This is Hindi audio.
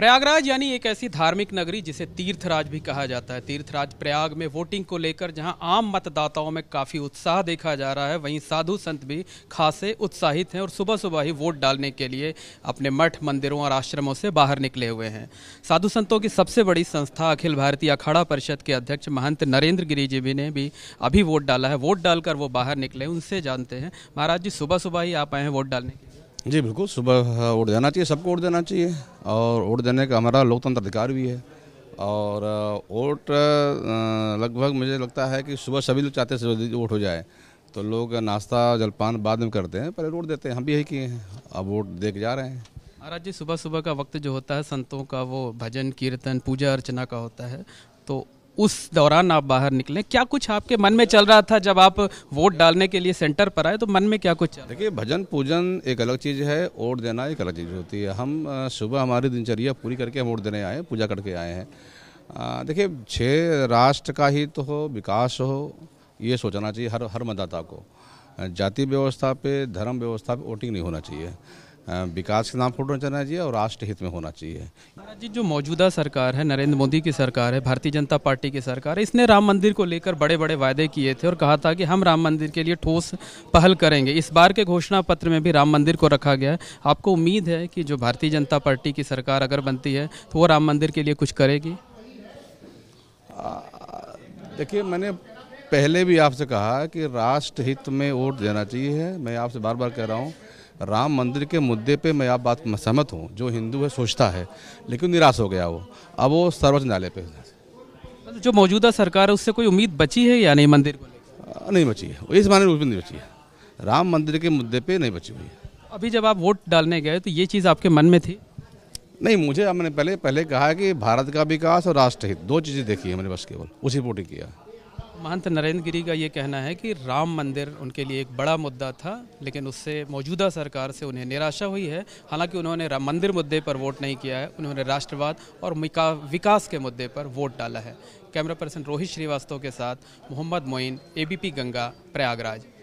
प्रयागराज यानी एक ऐसी धार्मिक नगरी जिसे तीर्थराज भी कहा जाता है तीर्थराज प्रयाग में वोटिंग को लेकर जहां आम मतदाताओं में काफ़ी उत्साह देखा जा रहा है वहीं साधु संत भी खासे उत्साहित हैं और सुबह सुबह ही वोट डालने के लिए अपने मठ मंदिरों और आश्रमों से बाहर निकले हुए हैं साधु संतों की सबसे बड़ी संस्था अखिल भारतीय अखाड़ा परिषद के अध्यक्ष महंत नरेंद्र गिरी जी भी ने भी अभी वोट डाला है वोट डालकर वो बाहर निकले उनसे जानते हैं महाराज जी सुबह सुबह ही आप आए हैं वोट डालने के जी बिल्कुल सुबह हाँ, उठ जाना चाहिए सबको उठ देना चाहिए और वोट देने का हमारा लोकतंत्र अधिकार भी है और वोट हाँ, हाँ, लगभग मुझे लगता है कि सुबह सभी लोग चाहते हैं सुबह वोट हो जाए तो लोग नाश्ता जलपान बाद में करते हैं पहले वोट देते हैं हम भी यही किए हैं अब वोट दे के जा रहे हैं महाराज जी सुबह सुबह का वक्त जो होता है संतों का वो भजन कीर्तन पूजा अर्चना का होता है तो उस दौरान आप बाहर निकले क्या कुछ आपके मन में चल रहा था जब आप वोट डालने के लिए सेंटर पर आए तो मन में क्या कुछ देखिए भजन पूजन एक अलग चीज़ है वोट देना एक अलग चीज़ होती है हम सुबह हमारी दिनचर्या पूरी करके वोट देने आए पूजा करके आए हैं देखिए छः राष्ट्र का हित तो हो विकास हो ये सोचना चाहिए हर हर मतदाता को जाति व्यवस्था पे धर्म व्यवस्था पे वोटिंग नहीं होना चाहिए विकास के नाम फोटो चलना चाहिए और राष्ट्र हित में होना चाहिए जी जो मौजूदा सरकार है नरेंद्र मोदी की सरकार है भारतीय जनता पार्टी की सरकार है इसने राम मंदिर को लेकर बड़े बड़े वायदे किए थे और कहा था कि हम राम मंदिर के लिए ठोस पहल करेंगे इस बार के घोषणा पत्र में भी राम मंदिर को रखा गया है आपको उम्मीद है कि जो भारतीय जनता पार्टी की सरकार अगर बनती है तो वो राम मंदिर के लिए कुछ करेगी देखिए मैंने पहले भी आपसे कहा कि राष्ट्र हित में वोट देना चाहिए मैं आपसे बार बार कह रहा हूँ राम मंदिर के मुद्दे पे मैं आप बात सहमत हूँ जो हिंदू है सोचता है लेकिन निराश हो गया वो अब वो सर्वोच्च न्यायालय पे मतलब जो मौजूदा सरकार है उससे कोई उम्मीद बची है या नहीं मंदिर को नहीं बची है इस माने में नहीं बची है राम मंदिर के मुद्दे पे नहीं बची हुई है अभी जब आप वोट डालने गए तो ये चीज़ आपके मन में थी नहीं मुझे हमने पहले पहले कहा कि भारत का विकास और राष्ट्रहित दो चीज़ें देखी है मैंने बस केवल उसी वोटिंग किया महंत नरेंद्र गिरी का ये कहना है कि राम मंदिर उनके लिए एक बड़ा मुद्दा था लेकिन उससे मौजूदा सरकार से उन्हें निराशा हुई है हालांकि उन्होंने राम मंदिर मुद्दे पर वोट नहीं किया है उन्होंने राष्ट्रवाद और विकास के मुद्दे पर वोट डाला है कैमरा पर्सन रोहित श्रीवास्तव के साथ मोहम्मद मोइन एबीपी गंगा प्रयागराज